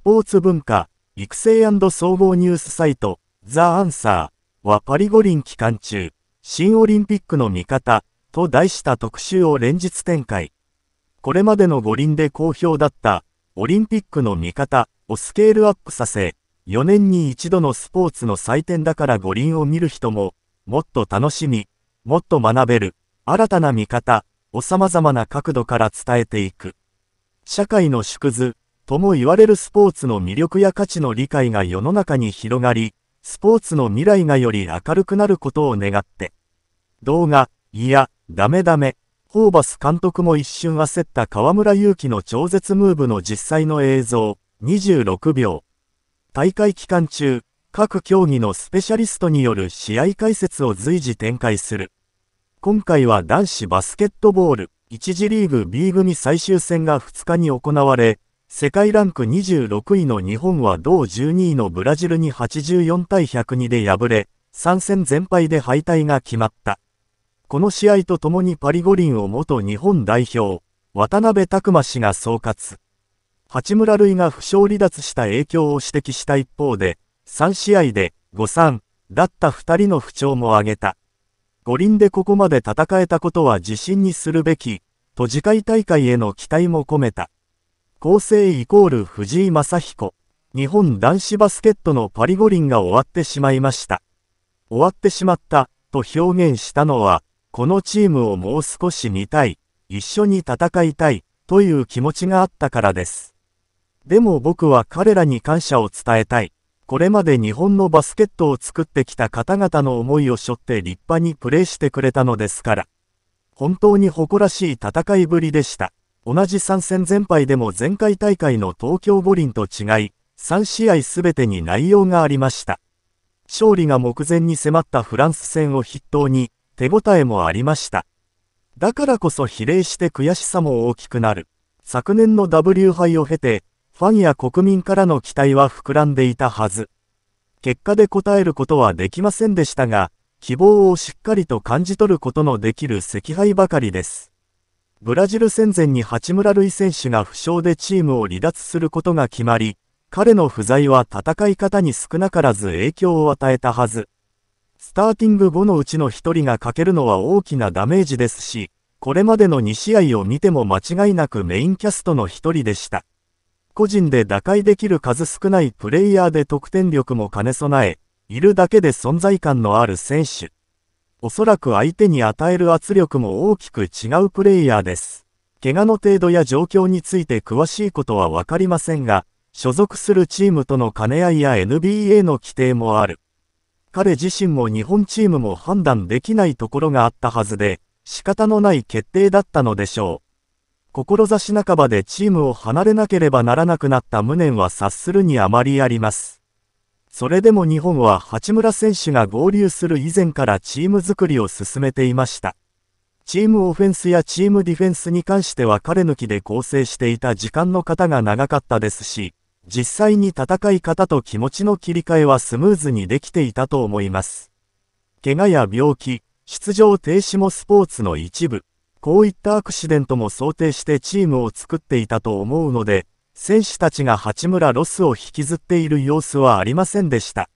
スポーツ文化、育成総合ニュースサイト、ザ・アンサーはパリ五輪期間中、新オリンピックの見方と題した特集を連日展開。これまでの五輪で好評だったオリンピックの見方をスケールアップさせ、4年に一度のスポーツの祭典だから五輪を見る人も、もっと楽しみ、もっと学べる、新たな見方を様々な角度から伝えていく。社会の縮図とも言われるスポーツの魅力や価値の理解が世の中に広がり、スポーツの未来がより明るくなることを願って。動画、いや、ダメダメ。ホーバス監督も一瞬焦った河村勇輝の超絶ムーブの実際の映像、26秒。大会期間中、各競技のスペシャリストによる試合解説を随時展開する。今回は男子バスケットボール、1次リーグ B 組最終戦が2日に行われ、世界ランク26位の日本は同12位のブラジルに84対102で敗れ、3戦全敗で敗退が決まった。この試合とともにパリ五輪を元日本代表、渡辺拓馬氏が総括。八村塁が負傷離脱した影響を指摘した一方で、3試合で5、3だった2人の不調も挙げた。五輪でここまで戦えたことは自信にするべき、と次回大会への期待も込めた。構成イコール藤井正彦。日本男子バスケットのパリ五輪が終わってしまいました。終わってしまったと表現したのは、このチームをもう少し見たい、一緒に戦いたいという気持ちがあったからです。でも僕は彼らに感謝を伝えたい。これまで日本のバスケットを作ってきた方々の思いを背負って立派にプレーしてくれたのですから。本当に誇らしい戦いぶりでした。同じ3戦全敗でも前回大会の東京五輪と違い、3試合すべてに内容がありました。勝利が目前に迫ったフランス戦を筆頭に、手応えもありました。だからこそ比例して悔しさも大きくなる。昨年の W 杯を経て、ファンや国民からの期待は膨らんでいたはず。結果で応えることはできませんでしたが、希望をしっかりと感じ取ることのできる惜敗ばかりです。ブラジル戦前に八村塁選手が負傷でチームを離脱することが決まり、彼の不在は戦い方に少なからず影響を与えたはず。スターティング後のうちの1人が欠けるのは大きなダメージですし、これまでの2試合を見ても間違いなくメインキャストの1人でした。個人で打開できる数少ないプレイヤーで得点力も兼ね備え、いるだけで存在感のある選手。おそらく相手に与える圧力も大きく違うプレイヤーです。怪我の程度や状況について詳しいことはわかりませんが、所属するチームとの兼ね合いや NBA の規定もある。彼自身も日本チームも判断できないところがあったはずで、仕方のない決定だったのでしょう。志半ばでチームを離れなければならなくなった無念は察するにあまりあります。それでも日本は八村選手が合流する以前からチーム作りを進めていました。チームオフェンスやチームディフェンスに関しては彼抜きで構成していた時間の方が長かったですし、実際に戦い方と気持ちの切り替えはスムーズにできていたと思います。怪我や病気、出場停止もスポーツの一部、こういったアクシデントも想定してチームを作っていたと思うので、選手たちが八村ロスを引きずっている様子はありませんでした。